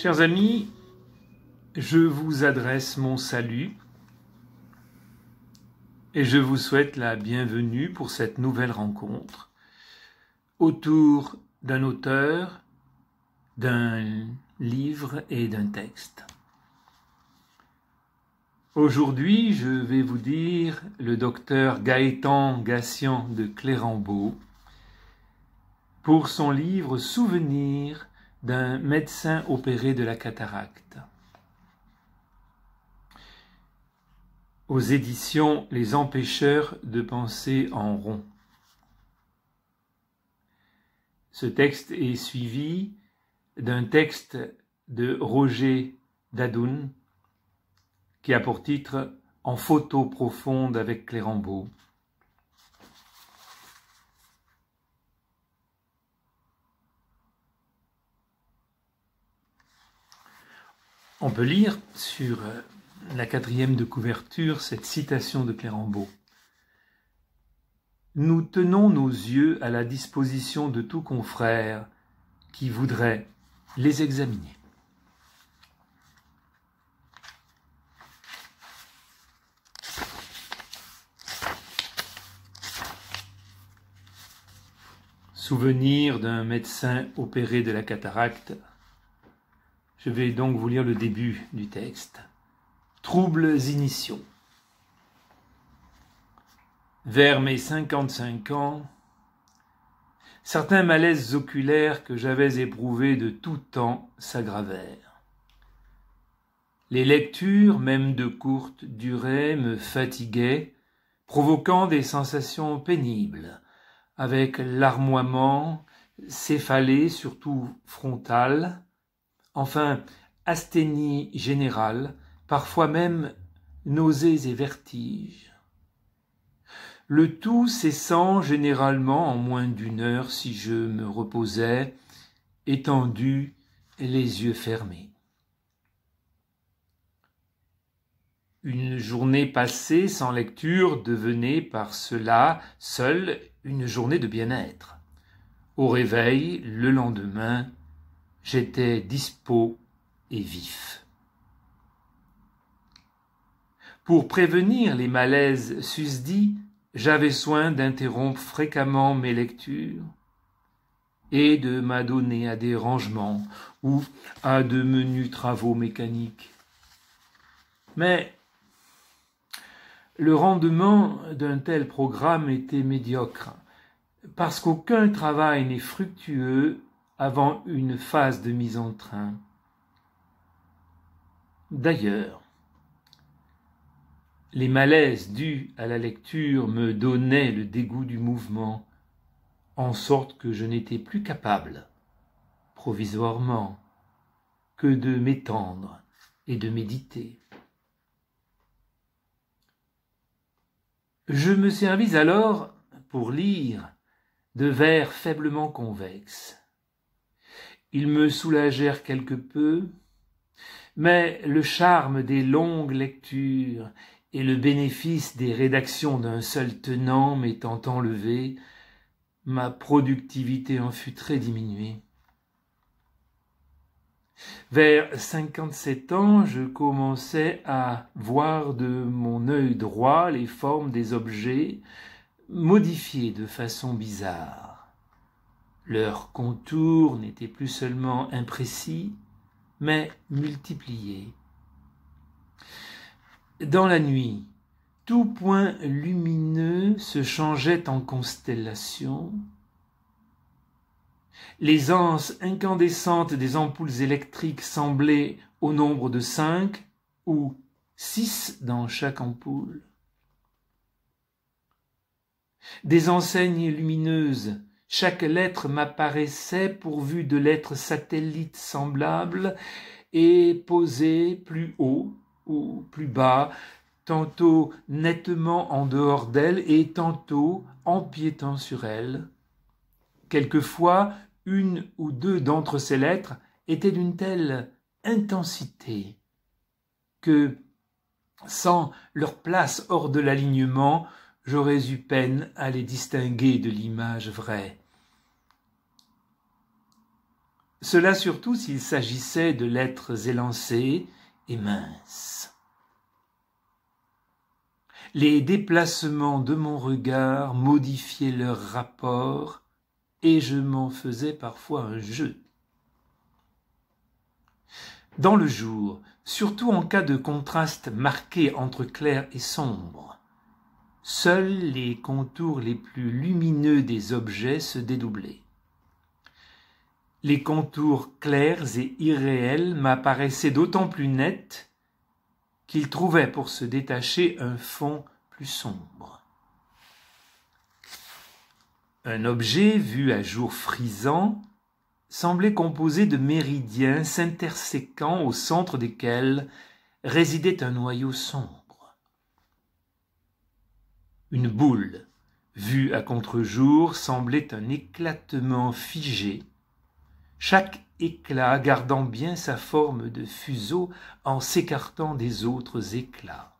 Chers amis, je vous adresse mon salut et je vous souhaite la bienvenue pour cette nouvelle rencontre autour d'un auteur, d'un livre et d'un texte. Aujourd'hui, je vais vous dire le docteur Gaëtan Gassian de Clérambault pour son livre Souvenirs d'un médecin opéré de la cataracte. Aux éditions Les empêcheurs de penser en rond. Ce texte est suivi d'un texte de Roger Dadoun qui a pour titre En photo profonde avec Clérambault. On peut lire sur euh, la quatrième de couverture cette citation de Clérambault. Nous tenons nos yeux à la disposition de tout confrère qui voudrait les examiner. Souvenir d'un médecin opéré de la cataracte je vais donc vous lire le début du texte. Troubles initiaux. Vers mes 55 ans, certains malaises oculaires que j'avais éprouvés de tout temps s'aggravèrent. Les lectures, même de courte durée, me fatiguaient, provoquant des sensations pénibles, avec l'armoiement, céphalée surtout frontal enfin asthénie générale, parfois même nausées et vertiges. Le tout cessant généralement en moins d'une heure si je me reposais, étendu, les yeux fermés. Une journée passée sans lecture devenait par cela seule une journée de bien-être. Au réveil, le lendemain, j'étais dispos et vif. Pour prévenir les malaises susdits, j'avais soin d'interrompre fréquemment mes lectures et de m'adonner à des rangements ou à de menus travaux mécaniques. Mais le rendement d'un tel programme était médiocre, parce qu'aucun travail n'est fructueux avant une phase de mise en train. D'ailleurs, les malaises dus à la lecture me donnaient le dégoût du mouvement, en sorte que je n'étais plus capable, provisoirement, que de m'étendre et de méditer. Je me servis alors, pour lire, de vers faiblement convexes. Ils me soulagèrent quelque peu, mais le charme des longues lectures et le bénéfice des rédactions d'un seul tenant m'étant enlevé, ma productivité en fut très diminuée. Vers cinquante-sept ans, je commençais à voir de mon œil droit les formes des objets modifiées de façon bizarre. Leurs contours n'étaient plus seulement imprécis, mais multipliés. Dans la nuit, tout point lumineux se changeait en constellation. Les anses incandescentes des ampoules électriques semblaient au nombre de cinq ou six dans chaque ampoule. Des enseignes lumineuses chaque lettre m'apparaissait pourvue de lettres satellites semblables et posées plus haut ou plus bas, tantôt nettement en dehors d'elle et tantôt empiétant sur elle. Quelquefois, une ou deux d'entre ces lettres étaient d'une telle intensité que, sans leur place hors de l'alignement, j'aurais eu peine à les distinguer de l'image vraie. Cela surtout s'il s'agissait de lettres élancées et minces. Les déplacements de mon regard modifiaient leur rapport et je m'en faisais parfois un jeu. Dans le jour, surtout en cas de contraste marqué entre clair et sombre, seuls les contours les plus lumineux des objets se dédoublaient. Les contours clairs et irréels m'apparaissaient d'autant plus nets qu'ils trouvaient pour se détacher un fond plus sombre. Un objet vu à jour frisant semblait composé de méridiens s'interséquant au centre desquels résidait un noyau sombre. Une boule, vue à contre-jour, semblait un éclatement figé, chaque éclat gardant bien sa forme de fuseau en s'écartant des autres éclats.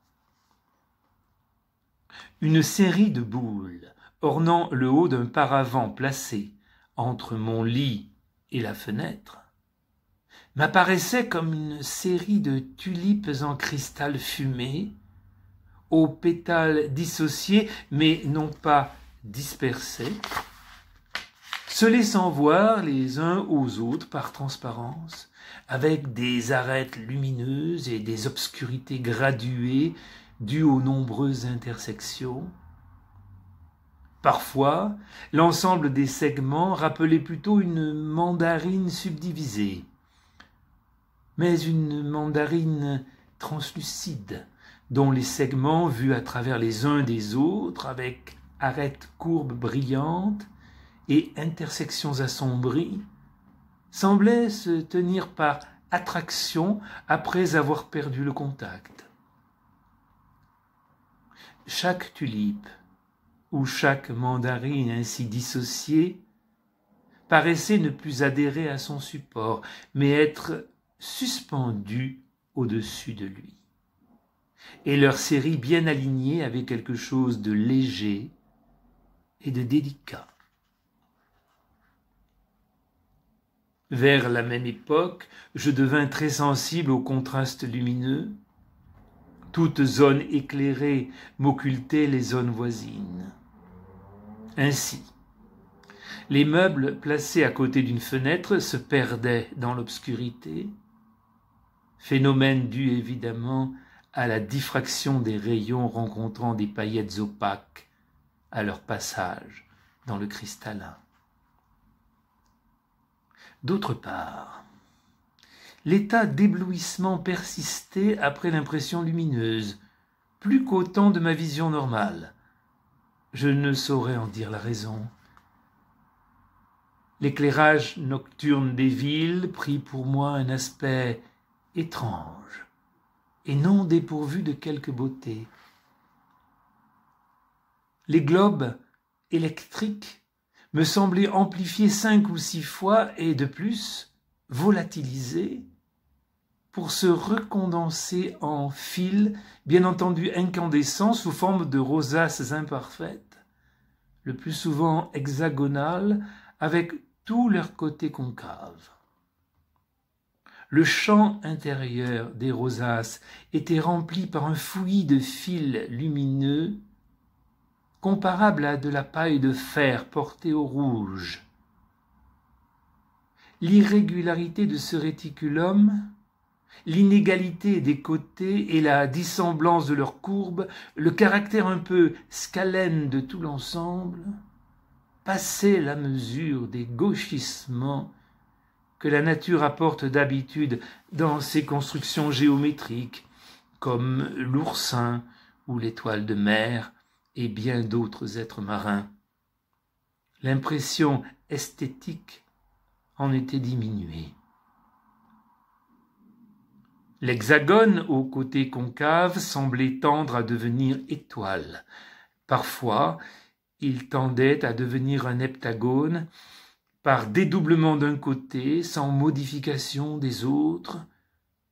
Une série de boules ornant le haut d'un paravent placé entre mon lit et la fenêtre m'apparaissait comme une série de tulipes en cristal fumé aux pétales dissociés mais non pas dispersés, se laissant voir les uns aux autres par transparence, avec des arêtes lumineuses et des obscurités graduées dues aux nombreuses intersections. Parfois, l'ensemble des segments rappelait plutôt une mandarine subdivisée, mais une mandarine translucide, dont les segments vus à travers les uns des autres, avec arêtes courbes brillantes et intersections assombries, semblaient se tenir par attraction après avoir perdu le contact. Chaque tulipe ou chaque mandarine ainsi dissociée paraissait ne plus adhérer à son support, mais être suspendue au-dessus de lui. Et leur série bien alignée avaient quelque chose de léger et de délicat. Vers la même époque, je devins très sensible aux contrastes lumineux. Toute zone éclairée m'occultait les zones voisines. Ainsi, les meubles placés à côté d'une fenêtre se perdaient dans l'obscurité, phénomène dû évidemment à la diffraction des rayons rencontrant des paillettes opaques à leur passage dans le cristallin. D'autre part, l'état d'éblouissement persistait après l'impression lumineuse, plus qu'au temps de ma vision normale. Je ne saurais en dire la raison. L'éclairage nocturne des villes prit pour moi un aspect étrange, et non dépourvus de quelque beauté. Les globes électriques me semblaient amplifiés cinq ou six fois et de plus volatilisés pour se recondenser en fils, bien entendu incandescents sous forme de rosaces imparfaites, le plus souvent hexagonales, avec tous leurs côtés concaves. Le champ intérieur des rosaces était rempli par un fouillis de fils lumineux comparable à de la paille de fer portée au rouge. L'irrégularité de ce réticulum, l'inégalité des côtés et la dissemblance de leurs courbes, le caractère un peu scalène de tout l'ensemble, passaient la mesure des gauchissements que la nature apporte d'habitude dans ses constructions géométriques, comme l'oursin ou l'étoile de mer et bien d'autres êtres marins. L'impression esthétique en était diminuée. L'hexagone au côté concave semblait tendre à devenir étoile. Parfois, il tendait à devenir un heptagone, par dédoublement d'un côté, sans modification des autres.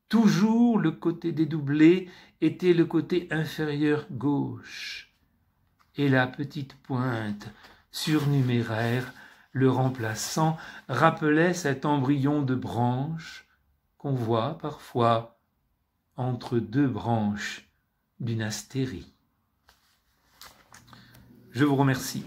Toujours le côté dédoublé était le côté inférieur gauche. Et la petite pointe surnuméraire le remplaçant rappelait cet embryon de branche qu'on voit parfois entre deux branches d'une astérie. Je vous remercie.